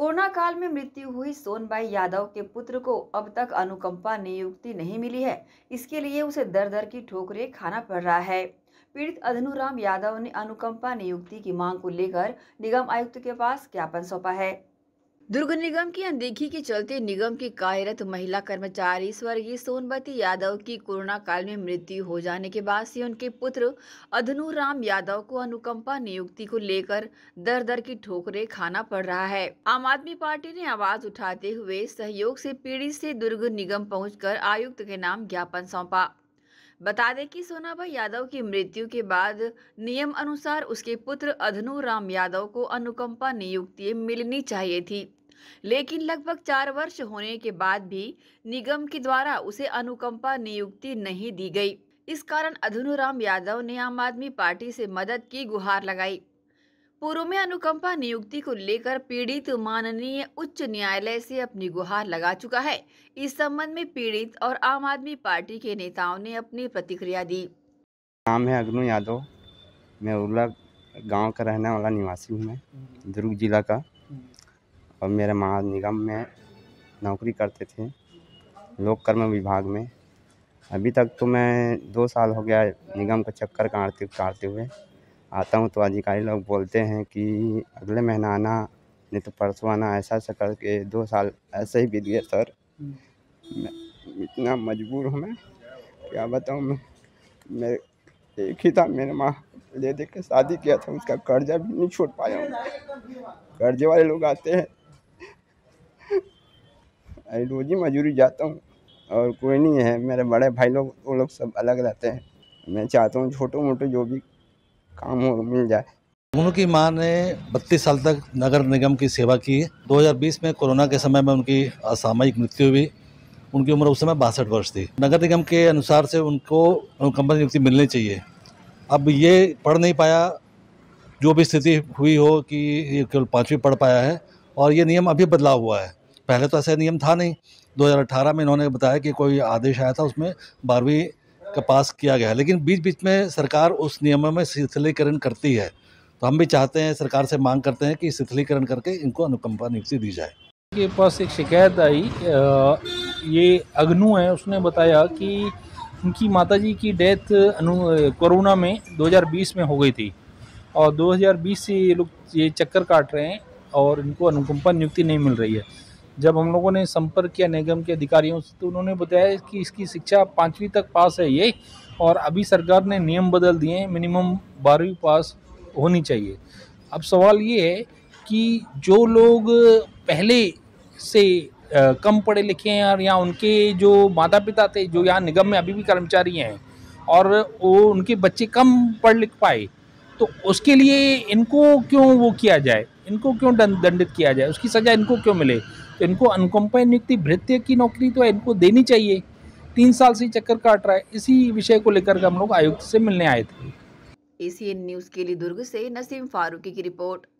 corona काल में मृत्यु हुई सोनबाई यादव के पुत्र को अब तक अनुकंपा नियुक्ति नहीं मिली है इसके लिए उसे दर दर की ठोकरें खाना पड़ रहा है पीड़ित अधनुराम यादव ने अनुकंपा नियुक्ति की मांग को लेकर निगम आयुक्त के पास ज्ञापन सौंपा है दुर्ग निगम की अनदेखी के चलते निगम की कार्यरत महिला कर्मचारी स्वर्गीय सोनबती यादव की कोरोना काल में मृत्यु हो जाने के बाद से उनके पुत्र अधनु राम यादव को अनुकंपा नियुक्ति को लेकर दर दर की ठोकरें खाना पड़ रहा है आम आदमी पार्टी ने आवाज उठाते हुए सहयोग से पीड़ित से दुर्ग निगम पहुँच आयुक्त के नाम ज्ञापन सौंपा बता दें कि सोनाभा यादव की मृत्यु के बाद नियम अनुसार उसके पुत्र अधनु राम यादव को अनुकंपा नियुक्ति मिलनी चाहिए थी लेकिन लगभग चार वर्ष होने के बाद भी निगम के द्वारा उसे अनुकंपा नियुक्ति नहीं दी गई इस कारण अधुनुराम यादव ने आम आदमी पार्टी से मदद की गुहार लगाई पूर्व में अनुकंपा नियुक्ति को लेकर पीड़ित माननीय उच्च न्यायालय से अपनी गुहार लगा चुका है इस संबंध में पीड़ित और आम आदमी पार्टी के नेताओं ने अपनी प्रतिक्रिया दी नाम है अग्नु यादव मैं उर्ला गांव का रहने वाला निवासी हूँ मैं दुर्ग जिला का और मेरे महा निगम में नौकरी करते थे लोक कर्म विभाग में अभी तक तो मैं दो साल हो गया निगम का चक्कर काटते काटते हुए आता हूँ तो अधिकारी लोग बोलते हैं कि अगले महीना आना नहीं तो परसों आना ऐसा ऐसा करके दो साल ऐसे ही बीत गया सर मैं इतना मजबूर हूँ मैं क्या बताऊँ मैं मेरे एक ही था मेरे माँ ले दे के शादी किया था उसका कर्जा भी नहीं छोड़ पाया हूँ कर्जे वाले लोग आते हैं रोज़ ही मजूरी जाता हूँ और कोई नहीं है मेरे बड़े भाई लोग वो लोग सब अलग रहते हैं मैं चाहता हूँ छोटे मोटे जो भी काम हो मिल जाए उनकी मां ने 32 साल तक नगर निगम की सेवा की 2020 में कोरोना के समय में उनकी असामयिक मृत्यु हुई उनकी उम्र उस समय बासठ वर्ष थी नगर निगम के अनुसार से उनको कंपनी नियुक्ति मिलनी चाहिए अब ये पढ़ नहीं पाया जो भी स्थिति हुई हो कि ये केवल पाँचवीं पढ़ पाया है और ये नियम अभी बदलाव हुआ है पहले तो ऐसा नियम था नहीं 2018 में इन्होंने बताया कि कोई आदेश आया था उसमें बारहवीं का पास किया गया लेकिन बीच बीच में सरकार उस नियमों में शिथिलीकरण करती है तो हम भी चाहते हैं सरकार से मांग करते हैं कि शिथिलीकरण करके इनको अनुकंपा नियुक्ति दी जाए के पास एक शिकायत आई ये अग्नु है उसने बताया कि उनकी माताजी की डेथ कोरोना में 2020 में हो गई थी और 2020 से ये लोग ये चक्कर काट रहे हैं और इनको अनुकंपा नियुक्ति नहीं मिल रही है जब हम लोगों ने संपर्क किया निगम के अधिकारियों से तो उन्होंने बताया कि इसकी शिक्षा पाँचवीं तक पास है ये और अभी सरकार ने नियम बदल दिए हैं मिनिमम बारहवीं पास होनी चाहिए अब सवाल ये है कि जो लोग पहले से कम पढ़े लिखे हैं और या उनके जो माता पिता थे जो यहाँ निगम में अभी भी कर्मचारी हैं और वो उनके बच्चे कम पढ़ लिख पाए तो उसके लिए इनको क्यों वो किया जाए इनको क्यों दंडित किया जाए उसकी सज़ा इनको क्यों मिले तो इनको अनुकंपा नियुक्ति भृत्य की नौकरी तो इनको देनी चाहिए तीन साल से चक्कर काट रहा है इसी विषय को लेकर हम लोग आयुक्त से मिलने आए थे एसीएन न्यूज़ के लिए दुर्ग से नसीम फारूकी की रिपोर्ट